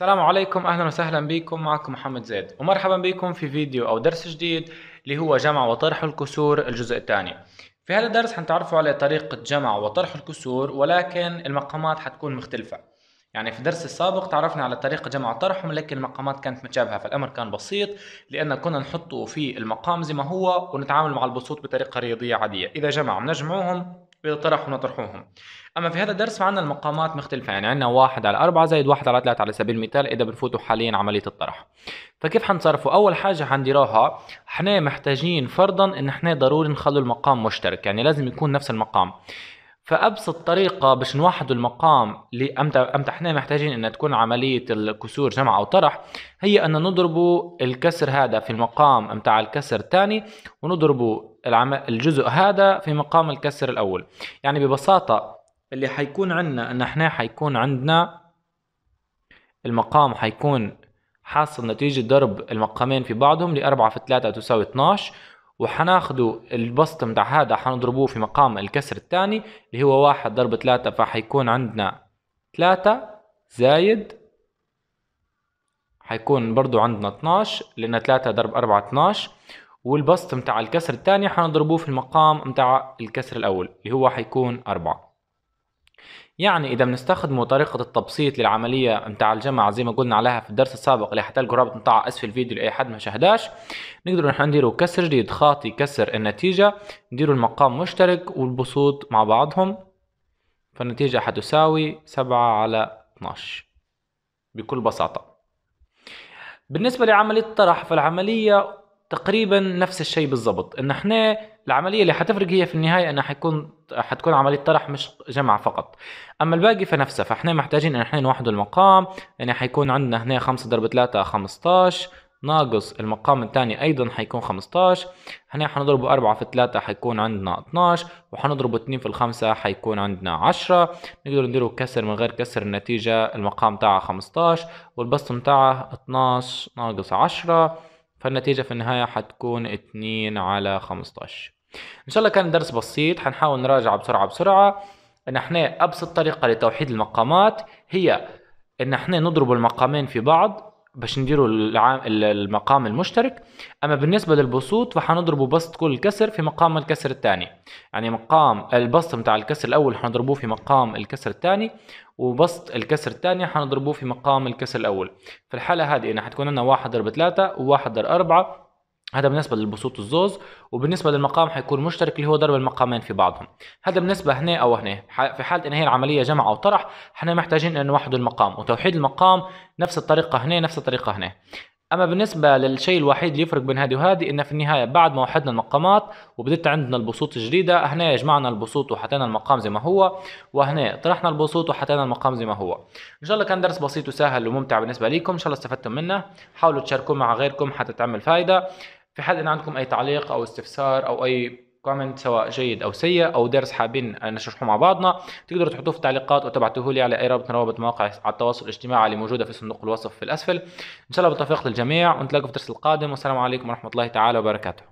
السلام عليكم اهلا وسهلا بكم معكم محمد زيد ومرحبا بكم في فيديو او درس جديد اللي هو جمع وطرح الكسور الجزء الثاني في هذا الدرس حنتعرفوا على طريقة جمع وطرح الكسور ولكن المقامات حتكون مختلفة يعني في الدرس السابق تعرفنا على طريقة جمع وطرحهم لكن المقامات كانت متشابهة فالأمر كان بسيط لأن كنا نحطه في المقام زي ما هو ونتعامل مع البسوط بطريقة رياضية عادية إذا جمع نجمعهم بإذا نطرحوهم أما في هذا الدرس فعنا المقامات مختلفة يعني عندنا واحد على أربعة زائد واحد على ثلاثة على سبيل المثال إذا بنفوتوا حاليا عملية الطرح فكيف حنصرفوا أول حاجة حنديروها احنا محتاجين فرضا إن احنا ضروري نخلو المقام مشترك يعني لازم يكون نفس المقام فابسط طريقه باش نوحدوا المقام امتى احنا محتاجين ان تكون عمليه الكسور جمع او طرح هي ان نضربوا الكسر هذا في المقام متاع الكسر الثاني ونضربوا الجزء هذا في مقام الكسر الاول يعني ببساطه اللي حيكون عندنا ان احنا حيكون عندنا المقام حيكون حاصل نتيجة ضرب المقامين في بعضهم لأربعة في 3 تساوي 12 وحناخدوا البسط متاع هذا حنضربوه في مقام الكسر الثاني اللي هو واحد ضرب ثلاثة فحيكون عندنا ثلاثة زايد حيكون برضو عندنا 12 لأن ثلاثة ضرب أربعة 12 والبسط متاع الكسر الثاني حنضربوه في المقام متاع الكسر الأول اللي هو حيكون أربعة يعني إذا بنستخدموا طريقة التبسيط للعملية بتاع الجمع زي ما قلنا عليها في الدرس السابق اللي حتلقوا رابط متاعها أسفل الفيديو لأي حد ما شاهداش نقدروا نحن نديروا كسر جديد خاطي كسر النتيجة نديروا المقام مشترك والبسوط مع بعضهم فالنتيجة حتساوي سبعة على 12 بكل بساطة بالنسبة لعملية الطرح فالعملية تقريبا نفس الشيء بالضبط ان احنا العمليه اللي حتفرق هي في النهايه انها حيكون حتكون عمليه طرح مش جمع فقط اما الباقي فنفسه فاحنا محتاجين ان احنا نوحد المقام يعني حيكون عندنا هنا 5 ضرب 3 15 ناقص المقام الثاني ايضا حيكون 15 هنا حنضربه 4 في 3 حيكون عندنا 12 وحنضربه 2 في 5 حيكون عندنا 10 نقدر نديره كسر من غير كسر النتيجه المقام تاعها 15 والبسط تاعها 12 ناقص 10 فالنتيجة في النهاية حتكون 2 على 15 ان شاء الله كان الدرس بسيط حنحاول نراجع بسرعة بسرعة ان احنا ابسط طريقة لتوحيد المقامات هي ان احنا نضرب المقامين في بعض باش نديروا المقام المشترك اما بالنسبه للبسوط فحنضربوا بسط كل كسر في مقام الكسر الثاني يعني مقام البسط بتاع الكسر الاول حنضربوه في مقام الكسر الثاني وبسط الكسر الثاني حنضربوه في مقام الكسر الاول في الحاله هذه انا حتكون لنا 1 ضرب 3 و1 ضرب 4 هذا بالنسبة للبسوط الزوز وبالنسبة للمقام حيكون مشترك اللي هو ضرب المقامين في بعضهم هذا بالنسبة هنا أو هنا في حالة إن هي العملية جمع أو طرح احنا محتاجين أن نوحدوا المقام وتوحيد المقام نفس الطريقة هنا نفس الطريقة هنا اما بالنسبه للشيء الوحيد اللي يفرق بين هذه وهذه انه في النهايه بعد ما وحدنا المقامات وبدت عندنا البسوط الجديده هنا جمعنا البسوط وحطينا المقام زي ما هو وهنا طرحنا البسوط وحطينا المقام زي ما هو ان شاء الله كان درس بسيط وسهل وممتع بالنسبه لكم ان شاء الله استفدتم منه حاولوا تشاركوه مع غيركم حتى تعمل فائده في حال ان عندكم اي تعليق او استفسار او اي كومنت سواء جيد او سيء او درس حابين نشرحه مع بعضنا تقدروا تحطوه في التعليقات وتبعتوه لي على اي رابط من روابط مواقع على التواصل الاجتماعي اللي موجوده في صندوق الوصف في الاسفل ان شاء الله بالتوفيق للجميع ونتلاقوا في الدرس القادم والسلام عليكم ورحمه الله تعالى وبركاته